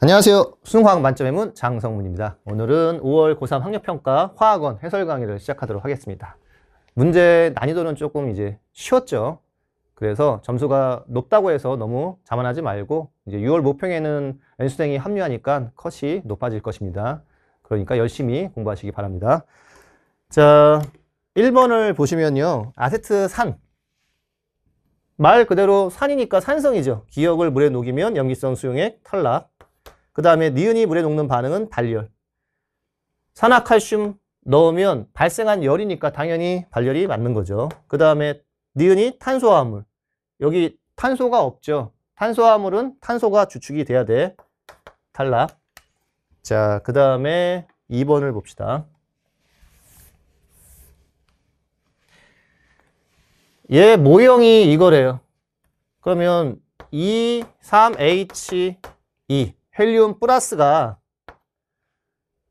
안녕하세요. 수능과학 만점의 문 장성문입니다. 오늘은 5월 고3 학력평가 화학원 해설 강의를 시작하도록 하겠습니다. 문제 난이도는 조금 이제 쉬웠죠. 그래서 점수가 높다고 해서 너무 자만하지 말고 이제 6월 모평에는 연수생이 합류하니까 컷이 높아질 것입니다. 그러니까 열심히 공부하시기 바랍니다. 자, 1번을 보시면요. 아세트 산. 말 그대로 산이니까 산성이죠. 기억을 물에 녹이면 염기성 수용액 탈락. 그 다음에 니은이 물에 녹는 반응은 발열. 산화칼슘 넣으면 발생한 열이니까 당연히 발열이 맞는 거죠. 그 다음에 니은이 탄소화물. 여기 탄소가 없죠. 탄소화물은 탄소가 주축이 돼야 돼. 탈락. 자, 그 다음에 2번을 봅시다. 얘 모형이 이거래요. 그러면 E3H2 헬륨 플러스가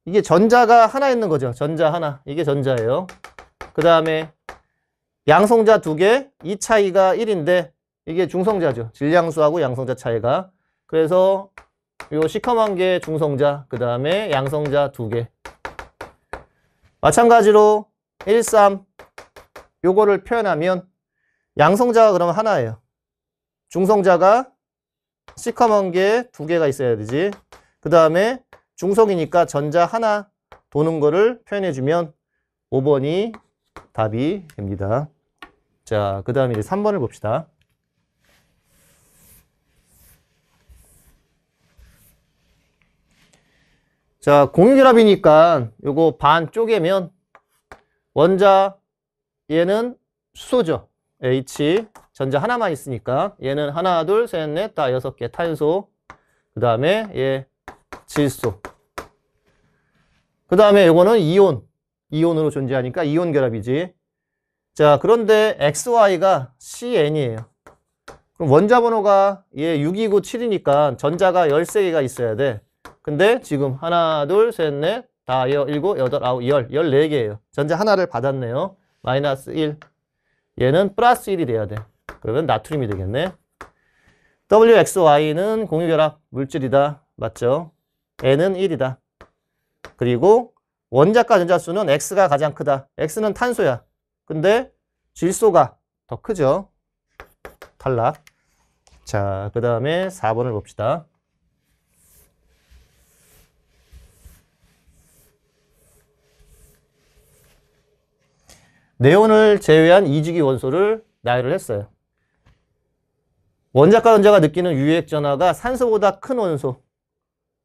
이게 전자가 하나 있는 거죠. 전자 하나. 이게 전자예요. 그 다음에 양성자 두 개, 이 차이가 1인데 이게 중성자죠. 질량수하고 양성자 차이가. 그래서 요 시커먼 게 중성자, 그 다음에 양성자 두 개. 마찬가지로 1, 3 요거를 표현하면 양성자가 그러면 하나예요. 중성자가 시커먼게두 개가 있어야 되지. 그 다음에 중성이니까 전자 하나 도는 거를 표현해주면 5번이 답이 됩니다. 자, 그 다음에 이제 3번을 봅시다. 자, 공유결합이니까 요거 반 쪼개면 원자 얘는 수소죠. H 전자 하나만 있으니까 얘는 하나, 둘, 셋, 넷, 다 여섯 개 탄소 그 다음에 얘 질소 그 다음에 이거는 이온 이온으로 존재하니까 이온 결합이지 자 그런데 XY가 CN이에요 그럼 원자 번호가 얘 6이고 7이니까 전자가 13개가 있어야 돼 근데 지금 하나, 둘, 셋, 넷, 다, 여, 일곱, 여덟, 아홉, 열, 열네 개예요. 전자 하나를 받았네요. 마이너스 1. 얘는 플러스 1이 돼야 돼. 그러면 나트륨이 되겠네. WXY는 공유결합 물질이다. 맞죠? N은 1이다. 그리고 원자과 전자수는 X가 가장 크다. X는 탄소야. 근데 질소가 더 크죠. 탈락. 자, 그 다음에 4번을 봅시다. 네온을 제외한 이지기 원소를 나열을 했어요. 원자과 전자가 느끼는 유액 전하가 산소보다 큰 원소.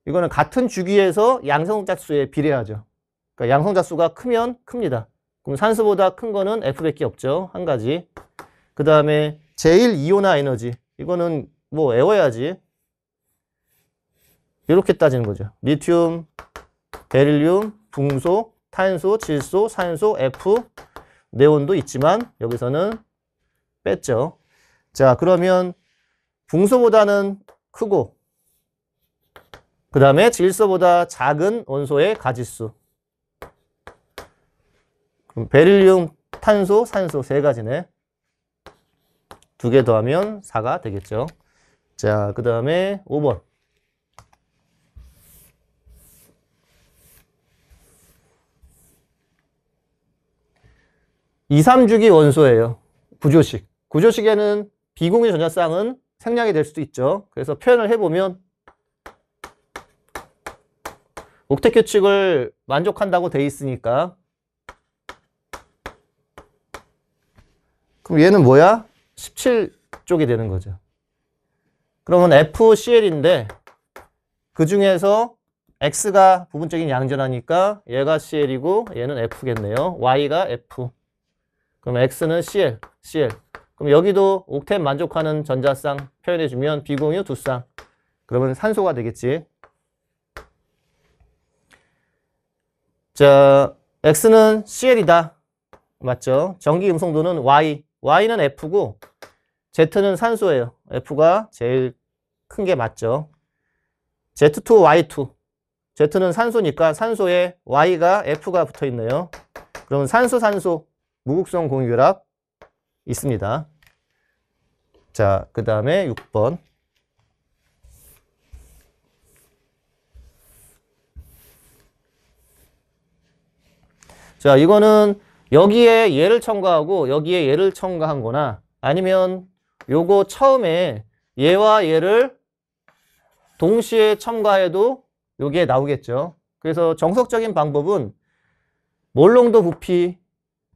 이거는 같은 주기에서 양성자 수에 비례하죠. 그러니까 양성자 수가 크면 큽니다. 그럼 산소보다 큰 거는 F밖에 없죠. 한 가지. 그 다음에 제일 이온화 에너지. 이거는 뭐 외워야지. 이렇게 따지는 거죠. 리튬, 베릴륨, 붕소, 탄소, 질소, 산소, F, 네온도 있지만 여기서는 뺐죠. 자, 그러면 붕소보다는 크고 그 다음에 질소보다 작은 원소의 가지수 그럼 베릴륨, 탄소, 산소 세 가지네 두 개 더하면 4가 되겠죠 자, 그 다음에 5번 2, 3주기 원소예요. 구조식. 구조식에는 비공유 전자쌍은 생략이 될 수도 있죠. 그래서 표현을 해보면 옥텟 규칙을 만족한다고 돼 있으니까 그럼 얘는 뭐야? 17쪽이 되는 거죠. 그러면 FCL인데 그 중에서 X가 부분적인 양전하니까 얘가 CL이고 얘는 F겠네요. Y가 F. 그럼 X는 CL, CL. 그럼 여기도 옥텐 만족하는 전자쌍 표현해주면 비공유 두 쌍. 그러면 산소가 되겠지. 자, X는 CL이다. 맞죠? 전기 음성도는 Y. Y는 F고 Z는 산소예요. F가 제일 큰 게 맞죠. Z2, Y2. Z는 산소니까 산소에 Y가 F가 붙어 있네요. 그러면 산소, 산소, 무극성 공유결합. 있습니다. 자, 그 다음에 6번. 자, 이거는 여기에 얘를 첨가하고 여기에 얘를 첨가한 거나 아니면 요거 처음에 얘와 얘를 동시에 첨가해도 요게 나오겠죠. 그래서 정석적인 방법은 몰롱도 부피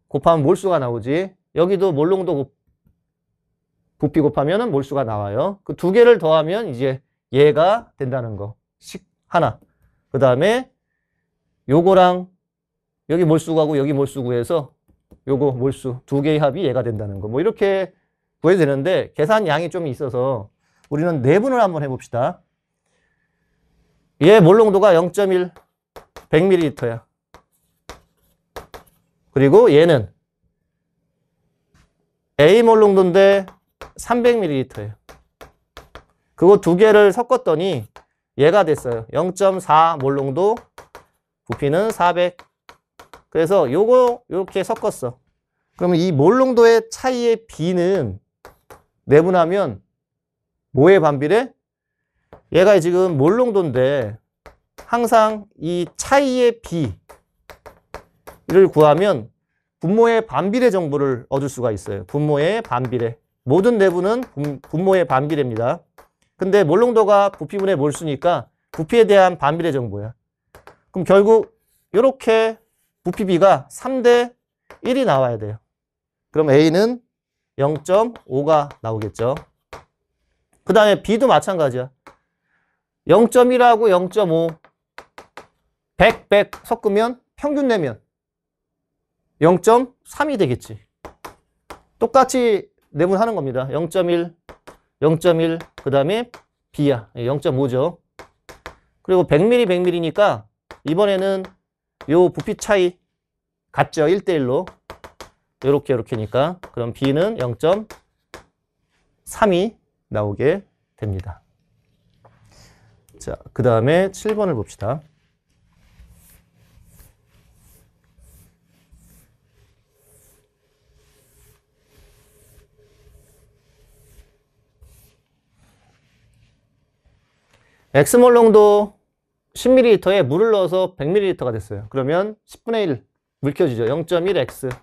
곱하면 몰수가 나오지 여기도 몰롱도 곱, 부피 곱하면 몰수가 나와요. 그 두 개를 더하면 이제 얘가 된다는 거. 식 하나. 그 다음에 요거랑 여기 몰수구하고 여기 몰수구해서 요거 몰수 두 개의 합이 얘가 된다는 거. 뭐 이렇게 구해야 되는데 계산 양이 좀 있어서 우리는 내분을 한번 해봅시다. 얘 몰롱도가 0.1 100ml야. 그리고 얘는 A몰 농도인데 300ml예요. 그거 두 개를 섞었더니 얘가 됐어요. 0.4몰 농도, 부피는 400. 그래서 요거 이렇게 섞었어. 그럼이몰 농도의 차이의 B는 내분하면 뭐에 반비례? 얘가 지금 몰 농도인데 항상 이 차이의 B를 구하면 분모의 반비례 정보를 얻을 수가 있어요. 분모의 반비례. 모든 내부는 분모의 반비례입니다. 근데 몰롱도가 부피분의 몰수니까 부피에 대한 반비례 정보야. 그럼 결국 이렇게 부피비가 3대 1이 나와야 돼요. 그럼 A는 0.5가 나오겠죠. 그 다음에 B도 마찬가지야. 0.1하고 0.5 100, 100 섞으면 평균 내면 0.3이 되겠지. 똑같이 내분하는 겁니다. 0.1, 0.1, 그 다음에 B야. 0.5죠. 그리고 100mm, 100mm니까 이번에는 요 부피 차이 같죠? 1대1로. 요렇게, 요렇게니까. 그럼 B는 0.3이 나오게 됩니다. 자, 그 다음에 7번을 봅시다. 엑스몰 롱도 10ml에 물을 넣어서 100ml가 됐어요. 그러면 10분의 1 물켜지죠. 0.1x.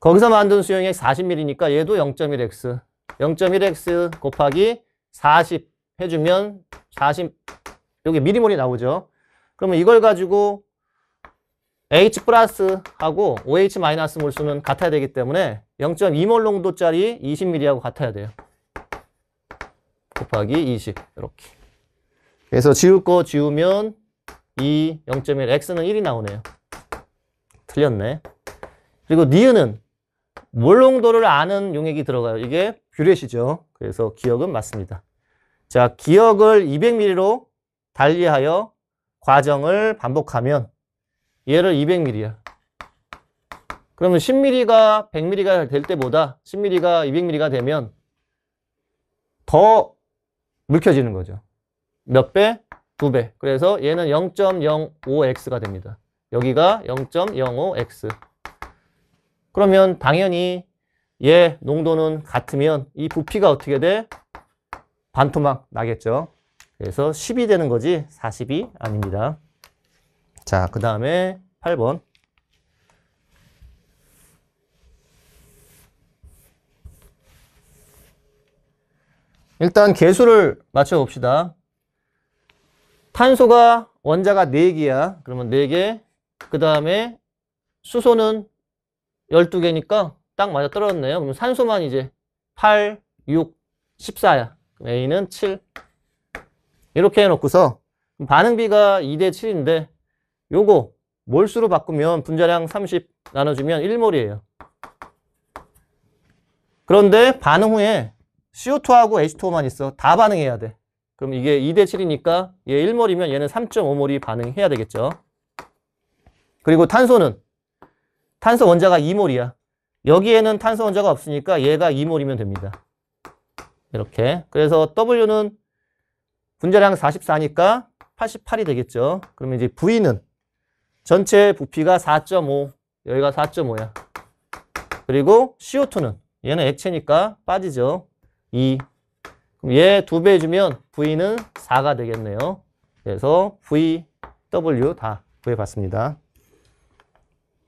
거기서 만든 수용액 40ml니까 얘도 0.1x. 0.1x 곱하기 40 해주면 40, 여기 미리몰이 나오죠. 그러면 이걸 가지고 H 플러스하고 OH 마이너스 몰수는 같아야 되기 때문에 0.2몰 농도짜리 20ml하고 같아야 돼요. 곱하기 20, 이렇게. 그래서 지울 거 지우면 이 0.1, x는 1이 나오네요. 틀렸네. 그리고 니은은 몰롱도를 아는 용액이 들어가요. 이게 뷰렛이죠. 그래서 기억은 맞습니다. 자, 기억을 200ml로 달리하여 과정을 반복하면 얘를 200ml야. 그러면 10mm가 100mm가 될 때보다 10mm가 200mm가 되면 더묽혀지는 거죠. 몇 배? 두 배. 그래서 얘는 0.05x가 됩니다. 여기가 0.05x. 그러면 당연히 얘 농도는 같으면 이 부피가 어떻게 돼? 반토막 나겠죠. 그래서 10이 되는 거지 40이 아닙니다. 자, 그 다음에 8번. 일단 개수를 맞춰봅시다. 탄소가 원자가 4개야. 그러면 4개. 그 다음에 수소는 12개니까 딱 맞아 떨어졌네요. 그럼 산소만 이제 8, 6, 14야. A는 7. 이렇게 해놓고서 반응비가 2대 7인데 요거 몰수로 바꾸면 분자량 30 나눠주면 1몰이에요. 그런데 반응 후에 CO2하고 H2O만 있어. 다 반응해야 돼. 그럼 이게 2대 7이니까 얘 1몰이면 얘는 3.5몰이 반응해야 되겠죠. 그리고 탄소는 탄소 원자가 2몰이야. 여기에는 탄소 원자가 없으니까 얘가 2몰이면 됩니다. 이렇게. 그래서 W는 분자량 44니까 88이 되겠죠. 그러면 이제 V는 전체 부피가 4.5, 여기가 4.5야. 그리고 CO2는 얘는 액체니까 빠지죠. 2 그럼 얘두 배 해주면 V는 4가 되겠네요. 그래서 V, W 다 구해봤습니다.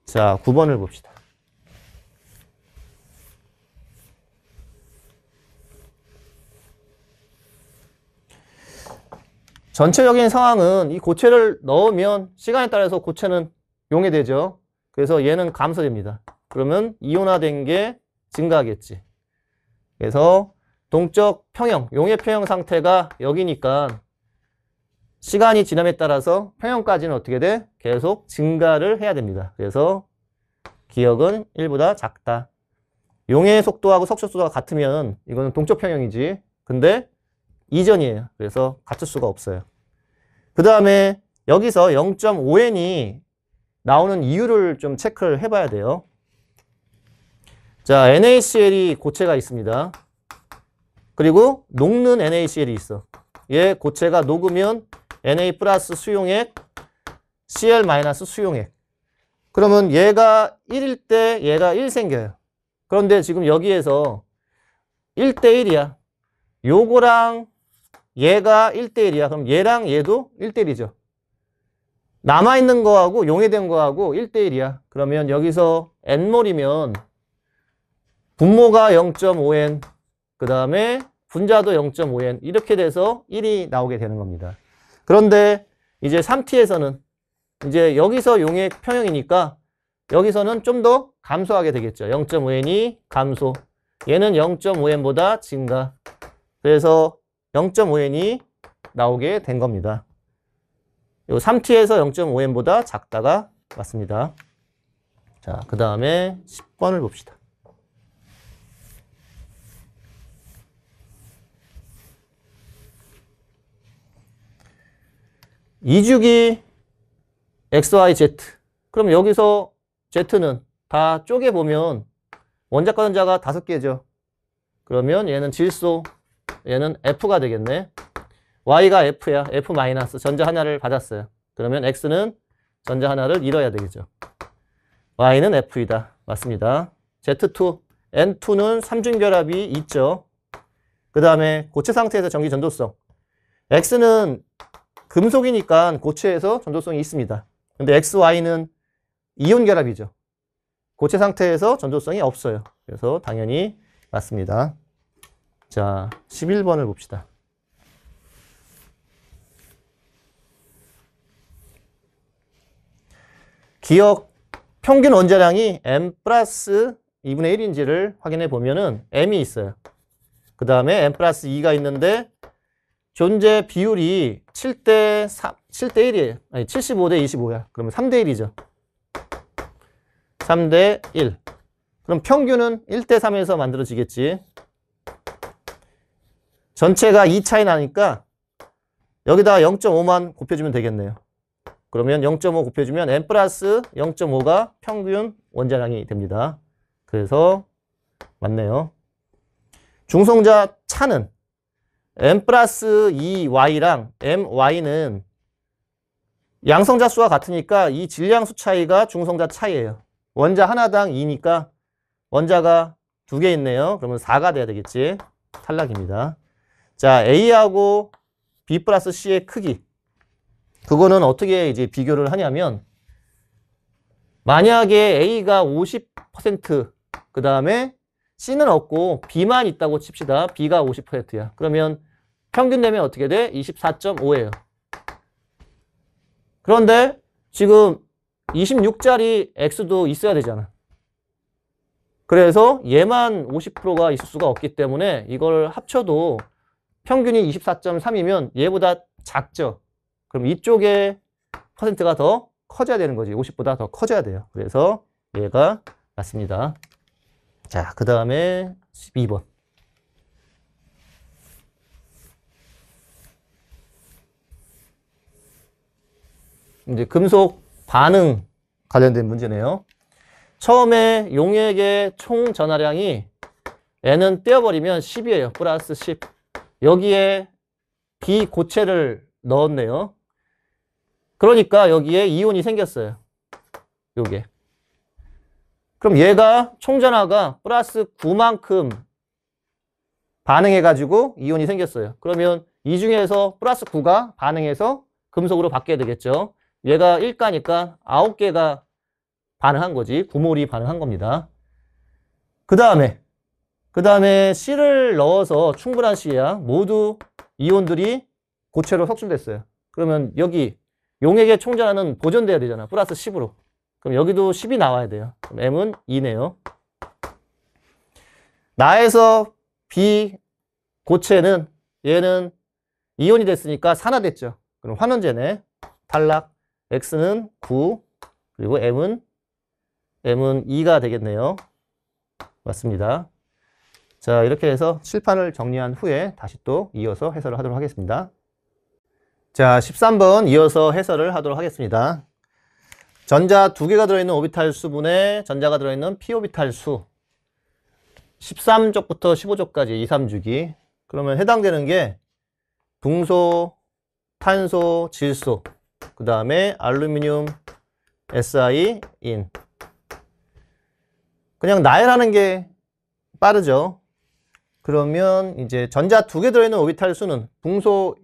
자, 9번을 봅시다. 전체적인 상황은 이 고체를 넣으면 시간에 따라서 고체는 용해되죠. 그래서 얘는 감소됩니다. 그러면 이온화된 게 증가하겠지. 그래서 동적 평형, 용의 평형 상태가 여기니까 시간이 지남에 따라서 평형까지는 어떻게 돼? 계속 증가를 해야 됩니다. 그래서 기억은 1보다 작다. 용의 속도하고 석초 속도가 같으면 이거는 동적 평형이지. 근데 이전이에요. 그래서 같을 수가 없어요. 그 다음에 여기서 0.5n이 나오는 이유를 좀 체크를 해봐야 돼요. 자, NaCl이 고체가 있습니다. 그리고 녹는 NaCl이 있어. 얘 고체가 녹으면 Na 플러스 수용액, Cl 마이너스 수용액. 그러면 얘가 1일 때 얘가 1 생겨요. 그런데 지금 여기에서 1대1이야. 요거랑 얘가 1대1이야. 그럼 얘랑 얘도 1대1이죠. 남아있는 거하고 용해된 거하고 1대1이야. 그러면 여기서 n몰이면 분모가 0.5n, 그 다음에 분자도 0.5N 이렇게 돼서 1이 나오게 되는 겁니다. 그런데 이제 3T에서는 이제 여기서 용의 평형이니까 여기서는 좀 더 감소하게 되겠죠. 0.5N이 감소. 얘는 0.5N보다 증가. 그래서 0.5N이 나오게 된 겁니다. 요 3T에서 0.5N보다 작다가 맞습니다. 자, 그 다음에 10번을 봅시다. 2주기 XYZ 그럼 여기서 Z는 다 쪼개보면 원자과 전자가 다섯 개죠. 그러면 얘는 질소, 얘는 F가 되겠네. Y가 F야. F 마이너스 전자 하나를 받았어요. 그러면 X는 전자 하나를 잃어야 되겠죠. Y는 F이다. 맞습니다. Z2, N2는 삼중결합이 있죠. 그 다음에 고체 상태에서 전기 전도성. X는 금속이니까 고체에서 전조성이 있습니다. 근데 XY는 이온 결합이죠. 고체 상태에서 전조성이 없어요. 그래서 당연히 맞습니다. 자, 11번을 봅시다. 기억 평균 원자량이 m 플러스 2분의 1인지를 확인해 보면은 m이 있어요. 그 다음에 m 플러스 2가 있는데 존재 비율이 7대 3, 7대 1이에요. 아니, 75대 25야. 그러면 3대 1이죠. 3대 1. 그럼 평균은 1대 3에서 만들어지겠지. 전체가 2 차이 나니까 여기다 0.5만 곱해주면 되겠네요. 그러면 0.5 곱해주면 n 플러스 0.5가 평균 원자량이 됩니다. 그래서 맞네요. 중성자 차는 m 플러스 2y랑 my는 양성자 수와 같으니까 이 질량수 차이가 중성자 차이예요. 원자 하나당 2니까 원자가 두 개 있네요. 그러면 4가 돼야 되겠지. 탈락입니다. 자, A하고 B 플러스 C의 크기. 그거는 어떻게 이제 비교를 하냐면 만약에 A가 50%그 다음에 C는 없고 B만 있다고 칩시다. B가 50%야. 그러면 평균 되면 어떻게 돼? 24.5예요. 그런데 지금 26짜리 X도 있어야 되잖아. 그래서 얘만 50%가 있을 수가 없기 때문에 이걸 합쳐도 평균이 24.3이면 얘보다 작죠. 그럼 이쪽에 퍼센트가 더 커져야 되는 거지. 50보다 더 커져야 돼요. 그래서 얘가 맞습니다. 자, 그 다음에 12번. 이제 금속 반응 관련된 문제네요. 처음에 용액의 총 전하량이 N은 떼어버리면 10이에요. 플러스 10. 여기에 비고체를 넣었네요. 그러니까 여기에 이온이 생겼어요. 요게. 그럼 얘가 총전화가 플러스 9만큼 반응해가지고 이온이 생겼어요. 그러면 이 중에서 플러스 9가 반응해서 금속으로 바뀌게 되겠죠. 얘가 1가니까 9개가 반응한 거지. 9몰이 반응한 겁니다. 그 다음에 그 다음에 C를 넣어서 충분한 C야 모두 이온들이 고체로 석출됐어요. 그러면 여기 용액의 총전화는 보존돼야 되잖아. 플러스 10으로. 그럼 여기도 10이 나와야 돼요. 그럼 M은 2네요. 나에서 B 고체는 얘는 이온이 됐으니까 산화됐죠. 그럼 환원제네. 탈락. X는 9 그리고 M은 M은 2가 되겠네요. 맞습니다. 자 이렇게 해서 실판을 정리한 후에 다시 또 이어서 해설을 하도록 하겠습니다. 자 13번 이어서 해설을 하도록 하겠습니다. 전자 두 개가 들어있는 오비탈 수분에 전자가 들어있는 p오비탈 수 13족부터 15족까지 2, 3주기 그러면 해당되는 게 붕소, 탄소, 질소 그 다음에 알루미늄, SI, 인 그냥 나열하는 게 빠르죠 그러면 이제 전자 두 개 들어있는 오비탈 수는 붕소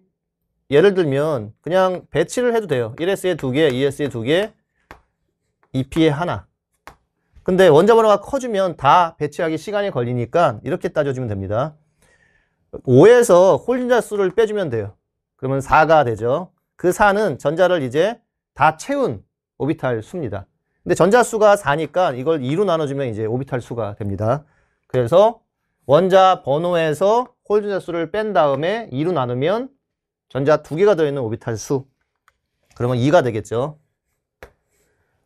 예를 들면 그냥 배치를 해도 돼요 1S에 두개 2S에 두개 2P에 하나. 근데 원자 번호가 커지면 다 배치하기 시간이 걸리니까 이렇게 따져주면 됩니다. 5에서 홀린자 수를 빼주면 돼요. 그러면 4가 되죠. 그 4는 전자를 이제 다 채운 오비탈 수입니다. 근데 전자 수가 4니까 이걸 2로 나눠주면 이제 오비탈 수가 됩니다. 그래서 원자 번호에서 홀린자 수를 뺀 다음에 2로 나누면 전자 2 개가 들어있는 오비탈 수. 그러면 2가 되겠죠.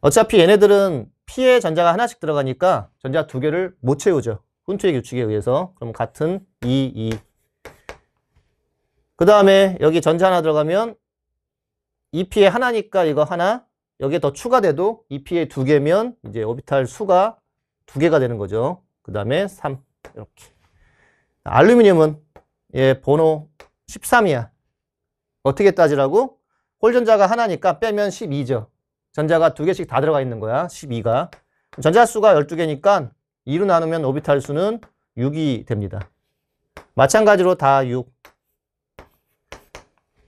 어차피 얘네들은 피해 전자가 하나씩 들어가니까 전자 두 개를 못 채우죠. 훈트의 규칙에 의해서. 그럼 같은 2, 2. 그 다음에 여기 전자 하나 들어가면 2P에 하나니까 이거 하나. 여기에 더 추가돼도 2P에 두 개면 이제 오비탈 수가 두 개가 되는 거죠. 그 다음에 3. 이렇게. 알루미늄은 예, 번호 13이야. 어떻게 따지라고? 홀전자가 하나니까 빼면 12죠. 전자가 두 개씩 다 들어가 있는 거야. 12가. 전자수가 12개니까 2로 나누면 오비탈 수는 6이 됩니다. 마찬가지로 다 6.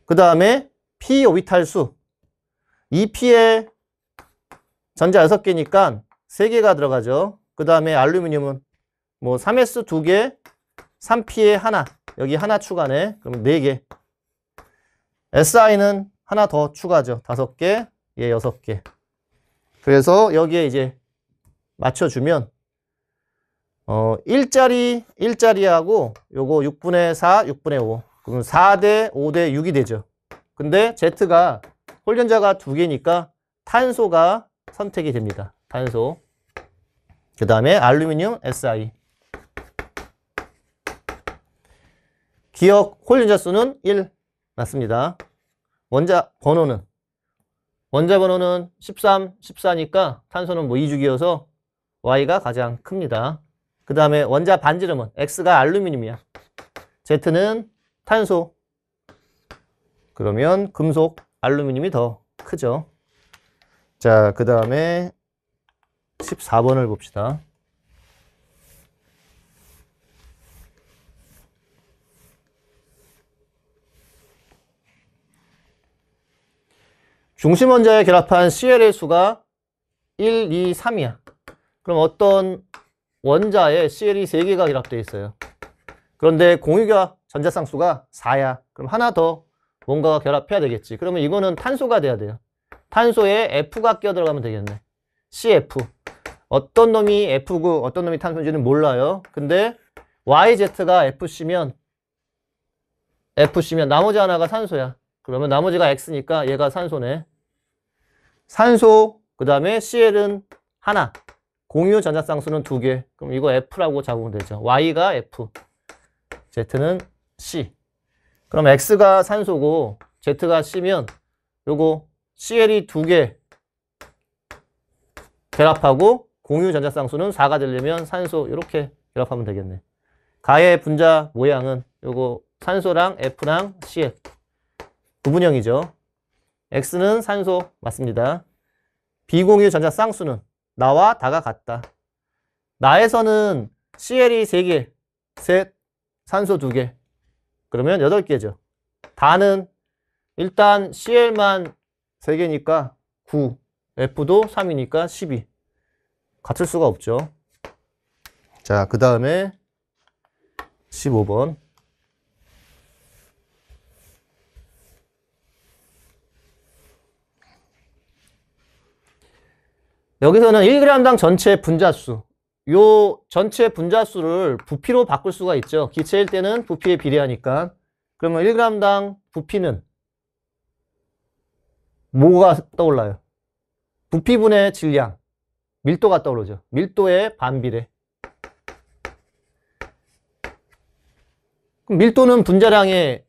그 다음에 p 오비탈 수. 2p에 전자 6개니까 3개가 들어가죠. 그 다음에 알루미늄은 뭐 3s 2개, 3p에 하나. 여기 하나 추가네. 그럼 4개. si는 하나 더 추가죠. 5개, 얘 예, 여섯 개. 그래서 여기에 이제 맞춰주면 어, 1짜리, 1짜리하고 요거 6분의 4, 6분의 5. 그럼 4대 5대 6이 되죠. 근데 Z가 홀련자가두 개니까 탄소가 선택이 됩니다. 탄소. 그 다음에 알루미늄 SI. 기억 홀련자 수는 1 맞습니다. 원자 번호는 원자 번호는 13, 14니까 탄소는 뭐 2주기여서 Y가 가장 큽니다. 그 다음에 원자 반지름은 X가 알루미늄이야. Z는 탄소. 그러면 금속 알루미늄이 더 크죠. 자, 그 다음에 14번을 봅시다. 중심 원자에 결합한 CL의 수가 1, 2, 3이야. 그럼 어떤 원자에 CL이 3개가 결합되어 있어요. 그런데 공유가 전자상수가 4야. 그럼 하나 더 뭔가가 결합해야 되겠지. 그러면 이거는 탄소가 돼야 돼요. 탄소에 F가 끼어 들어가면 되겠네. CF. 어떤 놈이 F고 어떤 놈이 탄소인지는 몰라요. 근데 YZ가 FC면 FC면 나머지 하나가 탄소야 그러면 나머지가 X니까 얘가 산소네. 산소, 그 다음에 CL은 하나. 공유 전자쌍수는 두 개. 그럼 이거 F라고 잡으면 되죠. Y가 F, Z는 C. 그럼 X가 산소고 Z가 C면 요거 CL이 두 개 결합하고 공유 전자쌍수는 4가 되려면 산소 이렇게 결합하면 되겠네. 가의 분자 모양은 요거 산소랑 F랑 CL. 부분형이죠. X는 산소 맞습니다. 비공유 전자 쌍수는 나와 다가 같다. 나에서는 CL이 3개, 셋, 산소 2개. 그러면 8개죠. 다는 일단 CL만 3개니까 9, F도 3이니까 12. 같을 수가 없죠. 자, 그 다음에 15번. 여기서는 1g당 전체 분자수 요 전체 분자수를 부피로 바꿀 수가 있죠. 기체일 때는 부피에 비례하니까. 그러면 1g당 부피는 뭐가 떠올라요? 부피분의 질량, 밀도가 떠오르죠. 밀도의 반비례. 그럼 밀도는 분자량에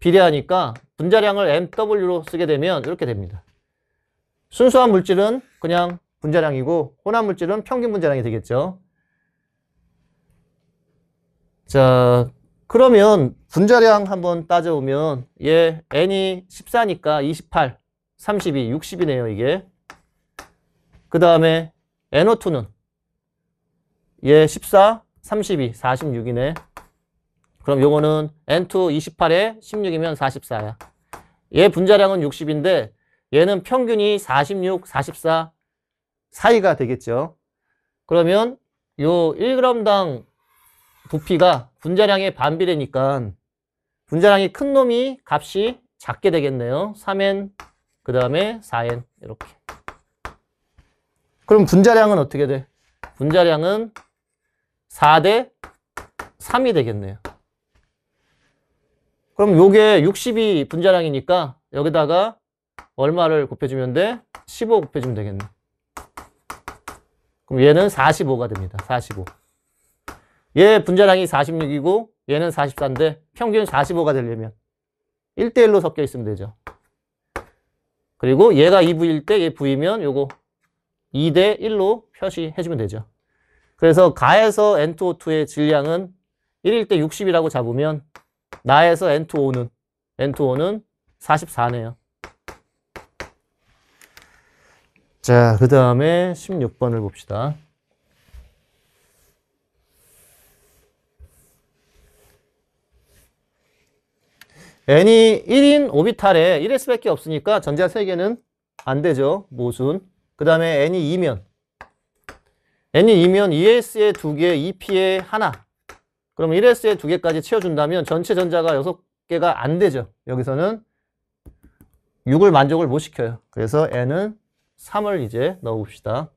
비례하니까 분자량을 MW로 쓰게 되면 이렇게 됩니다. 순수한 물질은 그냥 분자량이고 혼합 물질은 평균 분자량이 되겠죠. 자, 그러면 분자량 한번 따져보면 얘 예, n이 14니까 28, 32, 60이네요, 이게. 그 다음에 NO2는 얘 14, 32, 46이네. 그럼 요거는 N2 28에 16이면 44야. 얘 분자량은 60인데 얘는 평균이 46, 44, 사이가 되겠죠. 그러면 요 1g당 부피가 분자량의 반비례니까 분자량이 큰 놈이 값이 작게 되겠네요. 3n 그 다음에 4n 이렇게 그럼 분자량은 어떻게 돼? 분자량은 4대 3이 되겠네요. 그럼 요게 60이 분자량이니까 여기다가 얼마를 곱해주면 돼? 15 곱해주면 되겠네. 얘는 45가 됩니다. 45. 얘 분자량이 46이고 얘는 44인데 평균 45가 되려면 1대1로 섞여 있으면 되죠. 그리고 얘가 2V일 때얘 V면 요거 2대1로 표시해주면 되죠. 그래서 가에서 N2O2의 질량은 1일 때 60이라고 잡으면 나에서 N2O는 N2O는 44네요. 자, 그 다음에 16번을 봅시다. n이 1인 오비탈에 1수밖에 없으니까 전자 3개는 안 되죠. 모순. 그 다음에 n이 2면 n이 2면 2s에 2개, 2p에 하나. 그럼 1s에 2개까지 채워준다면 전체 전자가 6개가 안 되죠. 여기서는 6을 만족을 못 시켜요. 그래서 n은 3을 이제 넣어봅시다.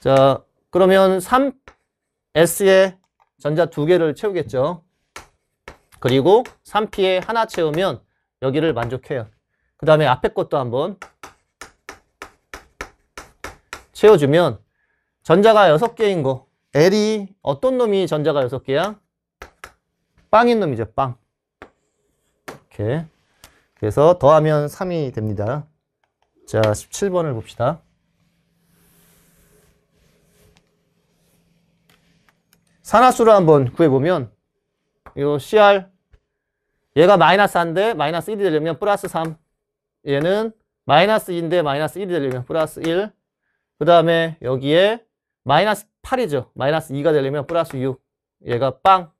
자, 그러면 3S에 전자 두 개를 채우겠죠. 그리고 3P에 하나 채우면 여기를 만족해요. 그 다음에 앞에 것도 한번 채워주면 전자가 6개인 거 L이 어떤 놈이 전자가 6개야? 빵인 놈이죠, 빵. 이렇게. 그래서 더하면 3이 됩니다. 자, 17번을 봅시다. 산화수를 한번 구해보면 이 CR 얘가 마이너스 한데 마이너스 1이 되려면 플러스 3 얘는 마이너스 2인데 마이너스 1이 되려면 플러스 1. 그 다음에 여기에 마이너스 8이죠. 마이너스 2가 되려면 플러스 6. 얘가 빵.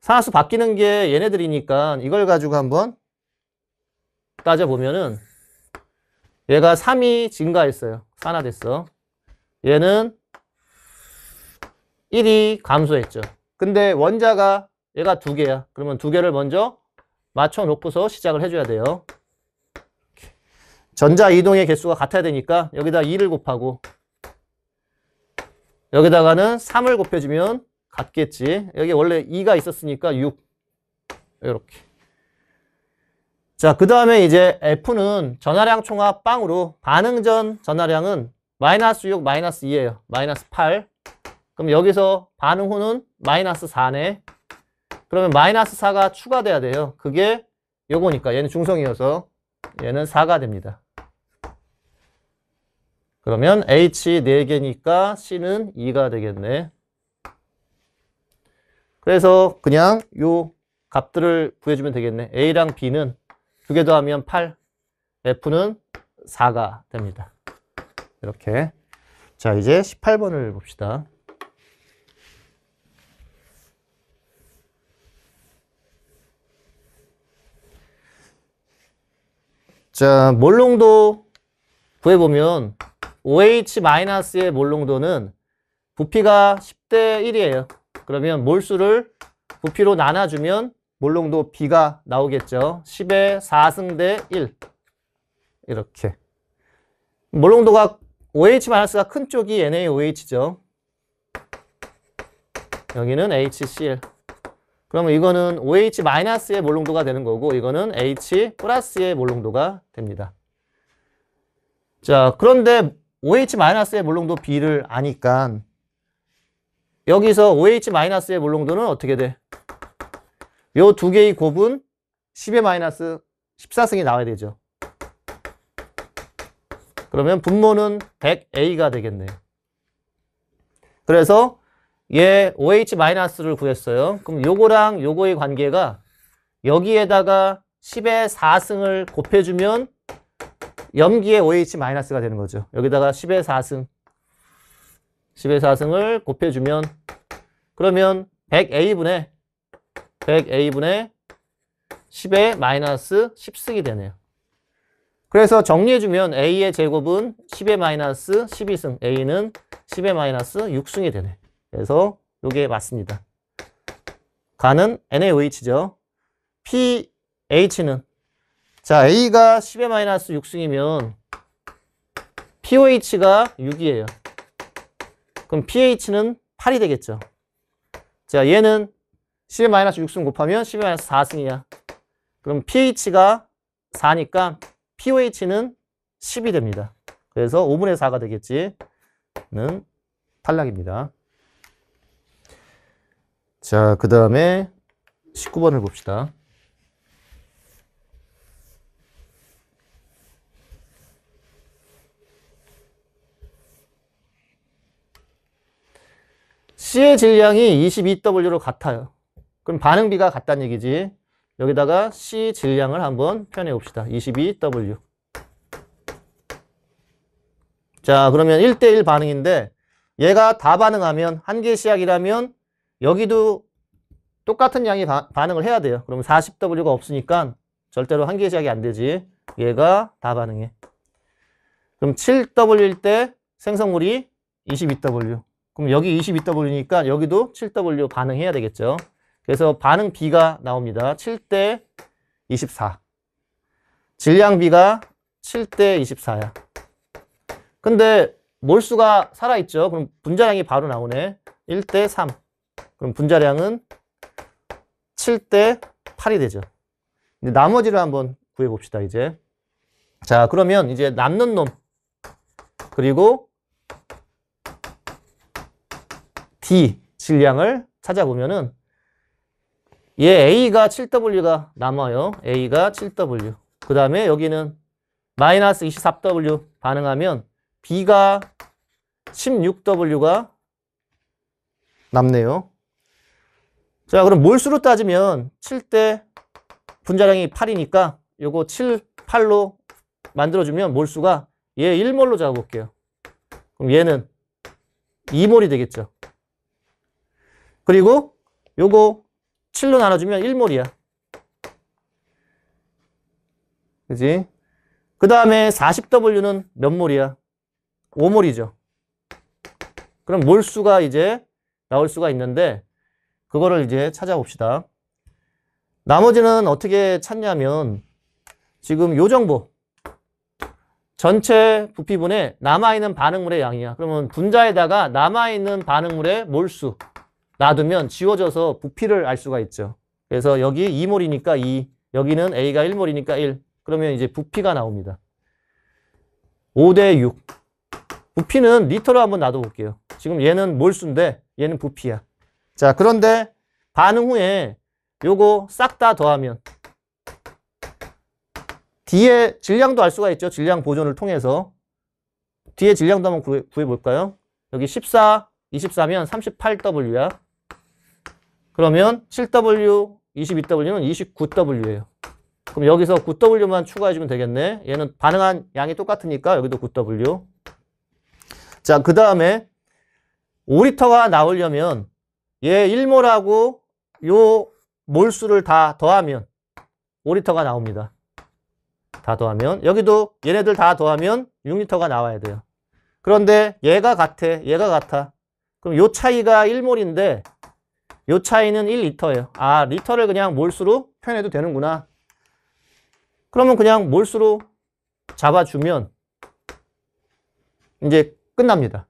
산화수 바뀌는 게 얘네들이니까 이걸 가지고 한번 따져보면은 얘가 3이 증가했어요. 4나 됐어. 얘는 1이 감소했죠. 근데 원자가 얘가 두 개야. 그러면 두 개를 먼저 맞춰 놓고서 시작을 해줘야 돼요. 전자 이동의 개수가 같아야 되니까 여기다 2를 곱하고 여기다가는 3을 곱해주면 같겠지. 여기 원래 2가 있었으니까 6. 이렇게. 자, 그 다음에 이제 F는 전화량 총합 빵으로 반응전 전화량은 마이너스 6, 마이너스 2예요. 마이너스 8. 그럼 여기서 반응 후는 마이너스 4네. 그러면 마이너스 4가 추가돼야 돼요. 그게 요거니까. 얘는 중성이어서 얘는 4가 됩니다. 그러면 H 4개니까 C는 2가 되겠네. 그래서 그냥 요 값들을 구해주면 되겠네. A랑 B는 두개 더하면 8. F는 4가 됩니다. 이렇게. 자, 이제 18번을 봅시다. 자, 몰롱도 구해보면 OH-의 몰롱도는 부피가 10대 1이에요. 그러면 몰수를 부피로 나눠주면 몰롱도 B가 나오겠죠. 10에 4승 대 1. 이렇게. 몰롱도가 OH-가 마이너스큰 쪽이 NaOH죠. 여기는 HCl. 그러면 이거는 OH-의 마이너스 몰롱도가 되는 거고 이거는 H 플러스의 몰롱도가 됩니다. 자, 그런데 OH-의 마이너스 몰롱도 B를 아니까 여기서 OH-의 마이너스 몰롱도는 어떻게 돼? 요두 개의 곱은 10의 마이너스 14승이 나와야 되죠. 그러면 분모는 100A가 되겠네요. 그래서 얘 OH-를 구했어요. 그럼 요거랑 요거의 관계가 여기에다가 10의 4승을 곱해주면 염기의 OH-가 되는 거죠. 여기다가 10의 4승 10의 4승을 곱해주면 그러면 100A분의 100a분의 10에 마이너스 10승이 되네요. 그래서 정리해주면 a의 제곱은 10의 마이너스 12승, a는 10의 마이너스 6승이 되네. 그래서 이게 맞습니다. 가는 NaOH죠. pH는 자 a가 10의 마이너스 6승이면 pOH가 6이에요. 그럼 pH는 8이 되겠죠. 자 얘는 11-6승 곱하면 11-4승이야. 그럼 pH가 4니까 pOH는 10이 됩니다. 그래서 5분의 4가 되겠지. 는 탈락입니다. 자, 그 다음에 19번을 봅시다. C의 질량이 22W로 같아요. 그럼 반응비가 같다는 얘기지. 여기다가 C 질량을 한번 표현해 봅시다. 22W. 자, 그러면 1대1 반응인데 얘가 다 반응하면 한개 시약이라면 여기도 똑같은 양이 바, 반응을 해야 돼요. 그러면 40W가 없으니까 절대로 한개 시약이 안 되지. 얘가 다 반응해. 그럼 7W일 때 생성물이 22W. 그럼 여기 22W니까 여기도 7W 반응해야 되겠죠. 그래서 반응 B가 나옵니다. 7대 24. 질량 B가 7대 24야. 근데 몰수가 살아있죠. 그럼 분자량이 바로 나오네. 1대 3. 그럼 분자량은 7대 8이 되죠. 이제 나머지를 한번 구해봅시다, 이제. 자, 그러면 이제 남는 놈. 그리고 D 질량을 찾아보면은 얘 예, A가 7W가 남아요. A가 7W. 그 다음에 여기는 마이너스 24W 반응하면 B가 16W가 남네요. 자, 그럼 몰수로 따지면 7대 분자량이 8이니까 요거 7, 8로 만들어주면 몰수가 얘 1몰로 잡아볼게요. 그럼 얘는 2몰이 되겠죠. 그리고 요거 7로 나눠주면 1몰이야. 그지? 그 다음에 40W는 몇 몰이야? 5몰이죠. 그럼 몰수가 이제 나올 수가 있는데 그거를 이제 찾아봅시다. 나머지는 어떻게 찾냐면 지금 요 정보 전체 부피분에 남아있는 반응물의 양이야. 그러면 분자에다가 남아있는 반응물의 몰수 놔두면 지워져서 부피를 알 수가 있죠. 그래서 여기 2몰이니까 2, 여기는 A가 1몰이니까 1. 그러면 이제 부피가 나옵니다. 5대 6. 부피는 리터로 한번 놔둬볼게요. 지금 얘는 몰수인데 얘는 부피야. 자, 그런데 반응 후에 요거 싹 다 더하면 뒤에 질량도 알 수가 있죠. 질량 보존을 통해서. 뒤에 질량도 한번 구해, 볼까요 여기 14, 24면 38W야. 그러면 7W, 22W는 29W예요. 그럼 여기서 9W만 추가해주면 되겠네. 얘는 반응한 양이 똑같으니까 여기도 9W. 자, 그 다음에 5리터가 나오려면 얘 1몰하고 요 몰수를 다 더하면 5리터가 나옵니다. 다 더하면 여기도 얘네들 다 더하면 6리터가 나와야 돼요. 그런데 얘가 같아. 얘가 같아. 그럼 요 차이가 1몰인데 요 차이는 1리터예요. 아 리터를 그냥 몰수로 표현해도 되는구나. 그러면 그냥 몰수로 잡아주면 이제 끝납니다.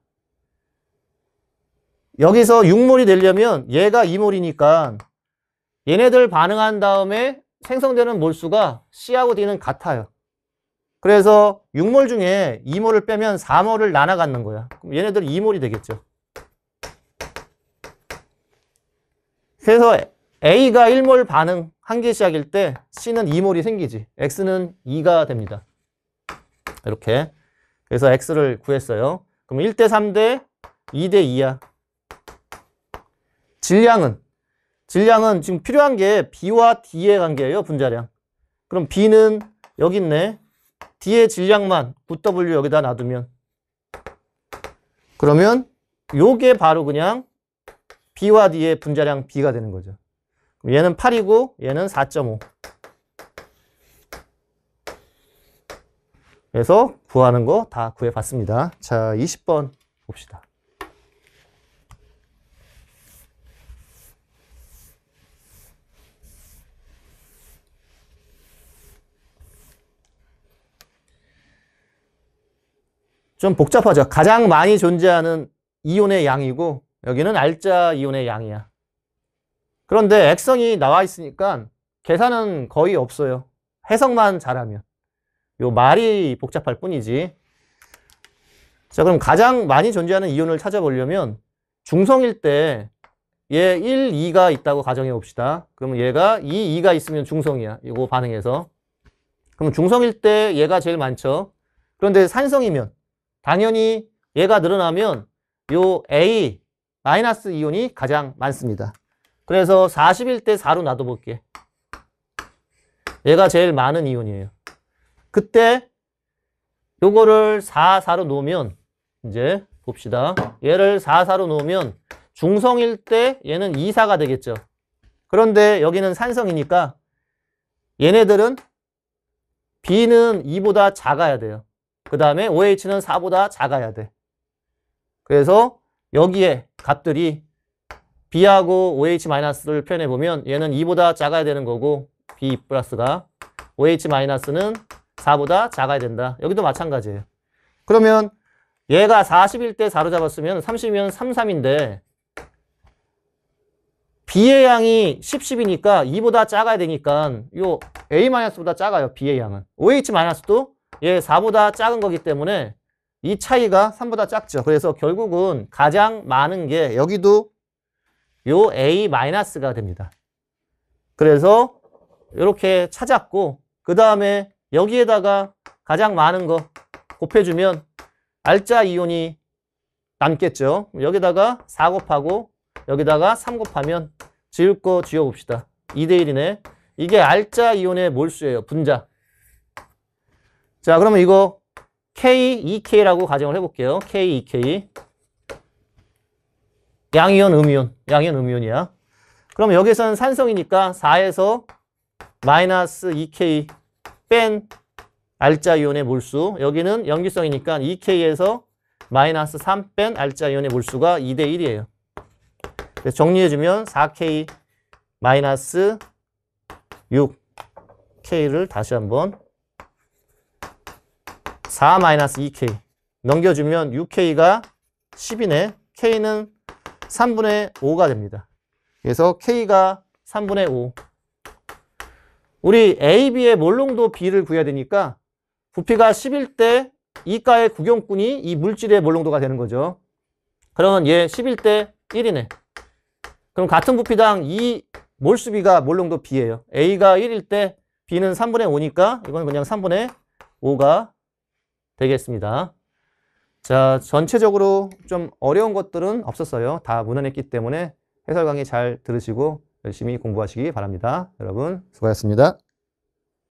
여기서 6몰이 되려면 얘가 2몰이니까 얘네들 반응한 다음에 생성되는 몰수가 C하고 D는 같아요. 그래서 6몰 중에 2몰을 빼면 4몰을 나눠 갖는 거야. 그럼 얘네들 2몰이 되겠죠. 그래서 A가 1몰 반응, 한개 시작일 때 C는 2몰이 생기지. X는 2가 됩니다. 이렇게. 그래서 X를 구했어요. 그럼 1대 3대 2대 2야. 질량은? 질량은 지금 필요한 게 B와 D의 관계예요. 분자량. 그럼 B는 여기 있네. D의 질량만 9W 여기다 놔두면. 그러면 요게 바로 그냥 B와 D의 분자량 B가 되는 거죠. 얘는 8이고 얘는 4.5. 그래서 구하는 거 다 구해봤습니다. 자, 20번 봅시다. 좀 복잡하죠. 가장 많이 존재하는 이온의 양이고 여기는 알짜 이온의 양이야. 그런데 액성이 나와 있으니까 계산은 거의 없어요. 해석만 잘하면. 요 말이 복잡할 뿐이지. 자, 그럼 가장 많이 존재하는 이온을 찾아보려면 중성일 때 얘 1, 2가 있다고 가정해 봅시다. 그러면 얘가 2, 2가 있으면 중성이야. 이거 반응해서. 그럼 중성일 때 얘가 제일 많죠. 그런데 산성이면 당연히 얘가 늘어나면 요 A, 마이너스 이온이 가장 많습니다. 그래서 41대 4로 놔둬볼게. 얘가 제일 많은 이온이에요. 그때 요거를 4, 4로 놓으면 이제 봅시다. 얘를 4, 4로 놓으면 중성일 때 얘는 2, 4가 되겠죠. 그런데 여기는 산성이니까 얘네들은 B는 2보다 작아야 돼요. 그 다음에 OH는 4보다 작아야 돼. 그래서 여기에 값들이 B하고 OH-를 마이너스 표현해보면 얘는 2보다 작아야 되는 거고 B 플러스가 OH-는 마이너스 4보다 작아야 된다. 여기도 마찬가지예요. 그러면 얘가 41때 4로 잡았으면 30이면 33인데 B의 양이 10, 10이니까 2보다 작아야 되니까 요 A-보다 작아요. B의 양은. OH-도 얘 4보다 작은 거기 때문에 이 차이가 3보다 작죠. 그래서 결국은 가장 많은 게 여기도 요 A 마이너스가 됩니다. 그래서 이렇게 찾았고 그 다음에 여기에다가 가장 많은 거 곱해주면 알짜 이온이 남겠죠. 여기다가 4 곱하고 여기다가 3 곱하면 지울 거 지워봅시다. 2대 1이네. 이게 알짜 이온의 몰수예요. 분자. 자 그러면 이거 K2K라고 e 가정을 해볼게요. K2K. E 양이온, 음이온. 양이온, 음이온이야. 그럼 여기서는 산성이니까 4에서 마이너스 2K e 뺀 알짜 이온의 몰수. 여기는 연기성이니까 2K에서 마이너스 3 뺀 알짜 이온의 몰수가 2대 1이에요. 정리해주면 4K 마이너스 6K를 다시 한번 4-2K 넘겨주면 6K가 10이네. K는 3분의 5가 됩니다. 그래서 K가 3분의 5. 우리 AB의 몰롱도 B를 구해야 되니까 부피가 10일 때 이가의 구경꾼이 이 물질의 몰롱도가 되는 거죠. 그러면 얘 10일 때 1이네. 그럼 같은 부피당 이 몰수비가 몰롱도 B예요. A가 1일 때 B는 3분의 5니까 이건 그냥 3분의 5가 되겠습니다. 자, 전체적으로 좀 어려운 것들은 없었어요. 다 무난했기 때문에 해설 강의 잘 들으시고 열심히 공부하시기 바랍니다. 여러분 수고하셨습니다.